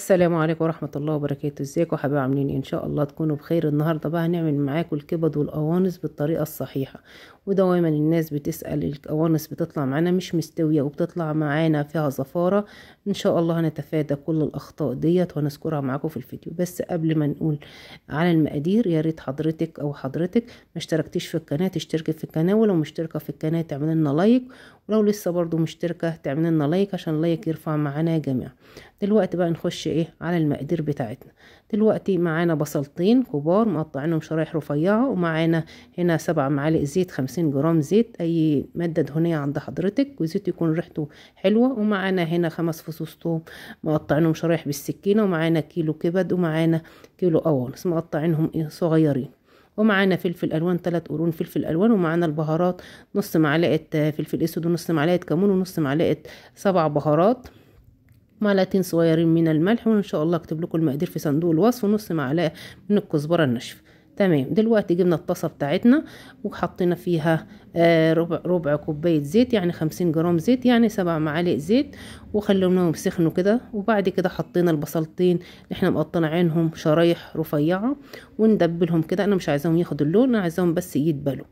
السلام عليكم ورحمة الله وبركاته ازيكم حبايب عاملين ايه؟ ان شاء الله تكونوا بخير النهاردة بقى هنعمل معاكم الكبد والقوانص بالطريقة الصحيحة ودوما الناس بتسأل القوانص بتطلع معانا مش مستوية وبتطلع معانا فيها زفارة ان شاء الله هنتفادى كل الاخطاء ديت وهنذكرها معاكم في الفيديو بس قبل ما نقول على المقادير يا ريت حضرتك او حضرتك ما اشتركتيش في القناة تشتركي في القناة ولو مشتركة في القناة تعمل لنا لايك ولو لسه برضو مشتركة تعمل لنا لايك عشان لايك يرفع معانا يا جماعة دلوقتي بقى نخش ايه على المقادير بتاعتنا دلوقتي معانا بصلتين كبار مقطعينهم شرايح رفيعه ومعانا هنا سبع معالق زيت خمسين جرام زيت اي ماده دهنيه عند حضرتك وزيت يكون ريحته حلوه ومعانا هنا خمس فصوص ثوم مقطعينهم شرايح بالسكينه ومعانا كيلو كبد ومعانا كيلو قوانص مقطعينهم ايه صغيرين ومعانا فلفل الوان 3 قرون فلفل الوان ومعانا البهارات نص معلقه فلفل اسود ونص معلقه كمون ونص معلقه سبع بهارات معلقتين صغيرين من الملح وان شاء الله اكتب لكم المقادير في صندوق الوصف ونص معلقه من الكزبره الناشفه تمام دلوقتي جبنا الطاسه بتاعتنا وحطينا فيها آه ربع ربع كوبايه زيت يعني خمسين جرام زيت يعني سبع معالق زيت وخليناهم يسخنوا كده وبعد كده حطينا البصلتين اللي احنا مقطعينهم شرايح رفيعه وندبلهم كده انا مش عايزاهم ياخدوا اللون انا عايزاهم بس يدبلوا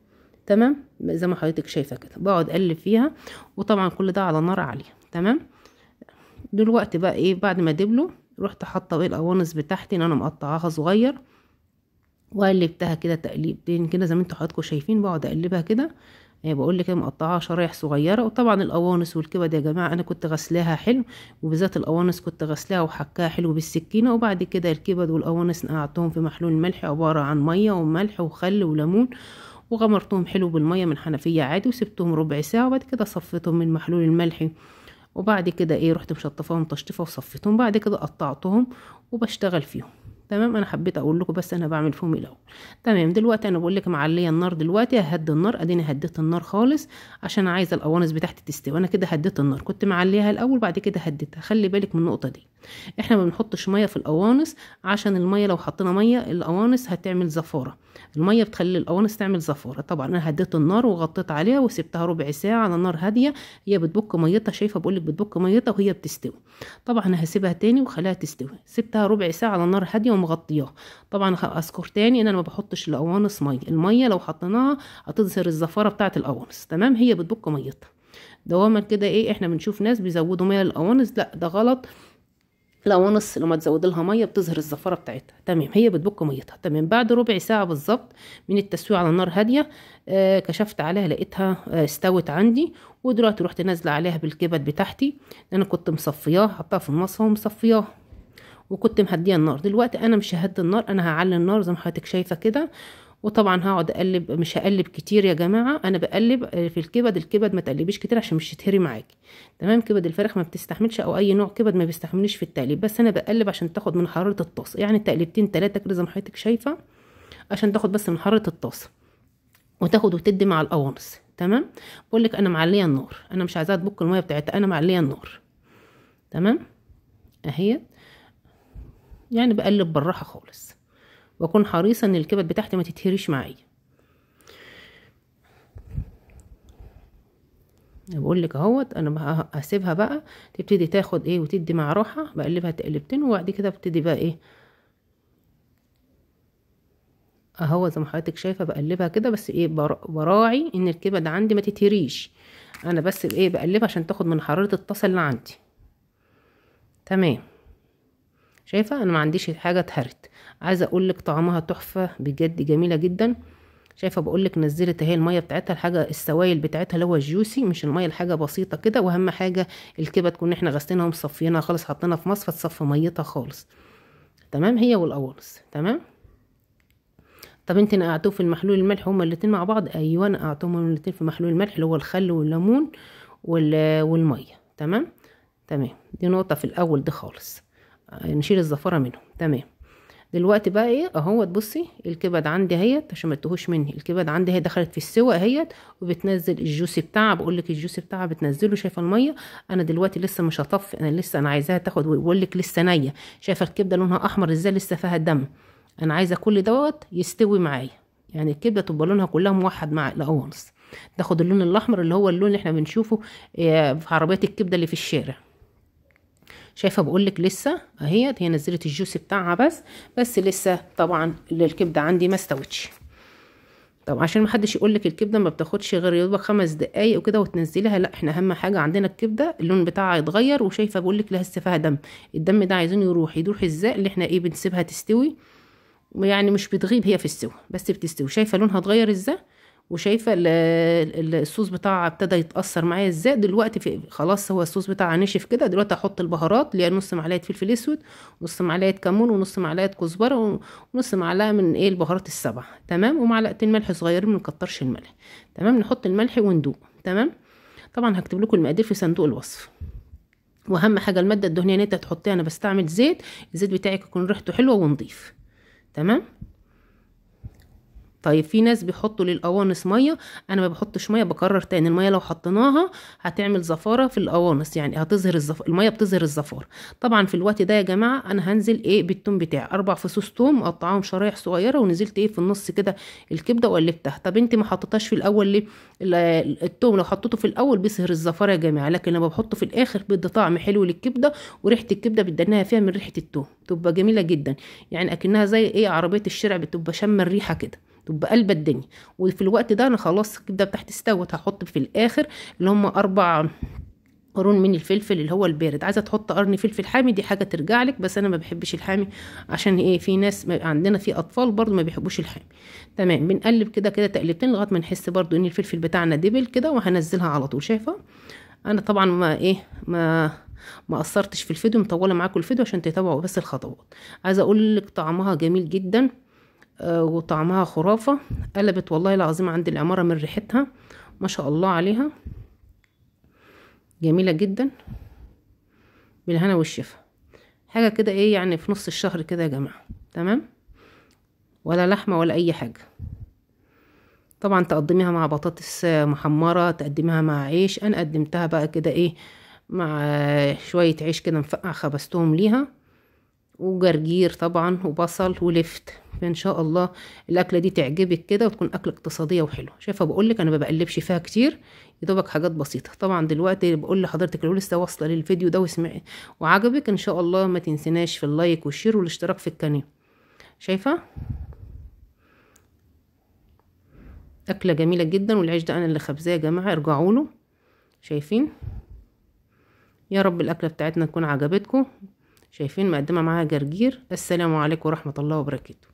تمام زي ما حضرتك شايفه كده بقعد اقلب فيها وطبعا كل ده على نار عاليه تمام دلوقتي بقى ايه بعد ما دبله رحت حاطه ايه القوانص بتاعتي ان انا مقطعاها صغير وقلبتها كده تقليبتين كده زي ما انتوا حضراتكم شايفين بقعد اقلبها كده ايه بقول لك إيه، مقطعاها شرايح صغيره وطبعا القوانص والكبد يا جماعه انا كنت غسلاها حلو وبالذات القوانص كنت غسلاها وحكاها حلو بالسكينه وبعد كده الكبد والقوانص نقعتهم في محلول ملح عباره عن ميه وملح وخل وليمون وغمرتهم حلو بالميه من حنفيه عادي وسبتهم ربع ساعه وبعد كده صفيتهم من محلول الملح وبعد كده ايه رحت مشطفاهم تشطيفه وصفيتهم بعد كده قطعتهم وبشتغل فيهم تمام انا حبيت اقول لكم بس انا بعمل فيهم الاول تمام دلوقتي انا بقول لك معليه النار دلوقتي ههدي النار اديني هديت النار خالص عشان عايزه القوانص بتاعتي تستوي انا كده هديت النار كنت معليها الاول بعد كده هديتها خلي بالك من النقطه دي احنا ما بنحطش ميه في القوانص عشان الميه لو حطينا ميه القوانص هتعمل زفاره الميه بتخلي القوانص تعمل زفاره طبعا انا هديت النار وغطيت عليها وسبتها ربع ساعه على نار هاديه هي بتبك ميتها شايفه بقول لك بتبك ميتها وهي بتستوي طبعا انا هسيبها تاني وخليها تستوي سبتها ربع ساعه على نار هاديه مغطياه طبعا اذكر تاني ان انا ما بحطش للقوانص ميه الميه لو حطيناها هتظهر الزفاره بتاعه القوانص تمام هي بتبق ميتها دواما كده ايه احنا بنشوف ناس بيزودوا ميه للقوانص لا ده غلط القوانص لما تزود لها ميه بتظهر الزفاره بتاعتها تمام هي بتبك ميتها تمام بعد ربع ساعه بالظبط من التسويه على نار هاديه آه كشفت عليها لقيتها آه استوت عندي ودلوقتي رحت نازله عليها بالكبد بتاعتي انا كنت مصفياها حطاها في المصفى ومصفياها وكنت مهديه النار دلوقتي انا مش ههدي النار انا هعلي النار زي ما حضرتك شايفه كده وطبعا هقعد اقلب مش هقلب كتير يا جماعه انا بقلب في الكبد الكبد ما تقلبيش كتير عشان مش تتهري معاكي تمام كبد الفراخ ما بتستحملش او اي نوع كبد ما بيستحملش في التقليب بس انا بقلب عشان تاخد من حراره الطاسه يعني تقلبتين ثلاثه كده زي ما حضرتك شايفه عشان تاخد بس من حراره الطاسه وتاخد وتدي مع القوانص تمام بقول لك انا معليه النار انا مش عايزاها تبك الميه بتاعتها انا معليه النار تمام اهيت يعني بقلب بالراحة خالص واكون حريصة ان الكبد بتاعتي ما تتهريش معايا بقول لك اهوت انا هسيبها بقى تبتدي تاخد ايه وتدي مع راحه بقلبها تقلبتين وبعد كده ابتدي بقى ايه اهو زي ما حضرتك شايفه بقلبها كده بس ايه براعي ان الكبد عندي ما تتهريش انا بس ايه بقلبها عشان تاخد من حراره الطاسه اللي عندي تمام شايفة انا ما عنديش حاجة اتهرت عايزة اقولك طعمها تحفة بجد جميلة جدا شايفه بقول لك نزلت اهي الميه بتاعتها الحاجه السوائل بتاعتها اللي هو الجوسي مش الميه الحاجه بسيطه كده واهم حاجه الكبه تكون احنا غسلينها ومصفينها خالص حاطينها في مصفى تصفي ميتها خالص تمام هي والقوانص تمام طب انت نقعتوه في المحلول الملح هما الاتنين مع بعض ايوه نقعتهم هما الاتنين في محلول الملح اللي هو الخل والليمون والميه تمام تمام دي نقطه في الاول دي خالص نشيل الزفرة منهم تمام دلوقتي بقى ايه اهو تبصي الكبد عندي اهيت عشان ما تهوش مني الكبد عندي اهي دخلت في السوى اهيت وبتنزل الجوسي بتاعها بقول لك الجوسي بتاعها بتنزله شايفه الميه انا دلوقتي لسه مش هطفي انا لسه انا عايزاها تاخد بقول لك لسه نيه شايفه الكبده لونها احمر ازاي لسه فيها دم انا عايزه كل دوت يستوي معايا يعني الكبده تبقى لونها كلها موحد مع الاونس تاخد اللون الاحمر اللي هو اللون اللي احنا بنشوفه آه، في عربيات الكبده اللي في الشارع شايفه بقول لك لسه اهي هي نزلت الجوس بتاعها بس بس لسه طبعا الكبده عندي ما استوتش طب عشان ما حدش يقول لك الكبده ما بتاخدش غير يدوب خمس دقايق وكده وتنزليها لا احنا اهم حاجه عندنا الكبده اللون بتاعها يتغير وشايفه بقول لك لسه فيها دم الدم ده عايزين يروح يروح ازاي اللي احنا ايه بنسيبها تستوي يعني مش بتغيب هي في السوى بس بتستوي شايفه لونها اتغير ازاي وشايفه الصوص بتاعها ابتدى يتاثر معايا ازاي دلوقتي في خلاص هو الصوص بتاعها نشف كده دلوقتي هحط البهارات اللي هي نص معلقه فلفل اسود نص معلقه كمون ونص معلقه كزبره ونص معلقه من ايه البهارات السبعه تمام ومعلقتين ملح صغيرين ما نكترش الملح تمام نحط الملح وندوق تمام طبعا هكتب لكم المقادير في صندوق الوصف واهم حاجه الماده الدهنيه انت تحطيها انا بستعمل زيت الزيت بتاعك يكون ريحته حلوه ونضيف تمام طيب في ناس بيحطوا للقوانص ميه انا ما بحطش ميه بكرر تاني الميه لو حطيناها هتعمل زفاره في القوانص يعني هتظهر الزف... الميه بتظهر الزفاره طبعا في الوقت ده يا جماعه انا هنزل ايه بالتوم بتاعي اربع فصوص توم مقطعاهم شرايح صغيره ونزلت ايه في النص كده الكبده وقلبتها طب انت ما حطيتهاش في الاول ليه التوم لو حطيته في الاول بيظهر الزفاره يا جماعه لكن لما بحطه في الاخر بيدي طعم حلو للكبده وريحه الكبده بتدنيها فيها من ريحه التوم تبقى جميله جدا يعني اكنها زي ايه عربيه الشارع بتبقى شامه الريحه كده تبقى قلب الدنيا وفي الوقت ده انا خلاص كده تحت استوت هحط في الاخر اللي هم اربع قرون من الفلفل اللي هو البارد عايزه تحط قرن فلفل حامي دي حاجه ترجع لك بس انا ما بحبش الحامي عشان ايه في ناس عندنا في اطفال برضو ما بيحبوش الحامي تمام بنقلب كده كده تقلبتين لغايه ما نحس برضو ان الفلفل بتاعنا دبل كده وهنزلها على طول شايفه انا طبعا ما ايه ما ما قصرتش في الفيديو مطوله معاكم الفيديو عشان تتابعوا بس الخطوات عايزه اقول لك طعمها جميل جدا آه، وطعمها خرافة قلبت والله العظيم عند العمارة من ريحتها ما شاء الله عليها جميلة جدا بالهنا والشفا حاجة كده ايه يعني في نص الشهر كده يا جماعة تمام ولا لحمة ولا اي حاجة طبعا تقدميها مع بطاطس محمرة تقدميها مع عيش انا قدمتها بقى كده ايه مع شوية عيش كده مفقع خبزتهم ليها وجرجير طبعا وبصل ولفت ان شاء الله الاكله دي تعجبك كده وتكون اكله اقتصاديه وحلوه شايفه بقول لك انا ما بقلبش فيها كتير يدوبك حاجات بسيطه طبعا دلوقتي بقول لحضرتك لو لسه واصله للفيديو ده وسمعت وعجبك ان شاء الله ما تنسيناش في اللايك والشير والاشتراك في القناه شايفه اكله جميله جدا والعيش ده انا اللي خبزاه يا جماعه ارجعوا له شايفين يا رب الاكله بتاعتنا تكون عجبتكم شايفين مقدمه معاها جرجير السلام عليكم ورحمه الله وبركاته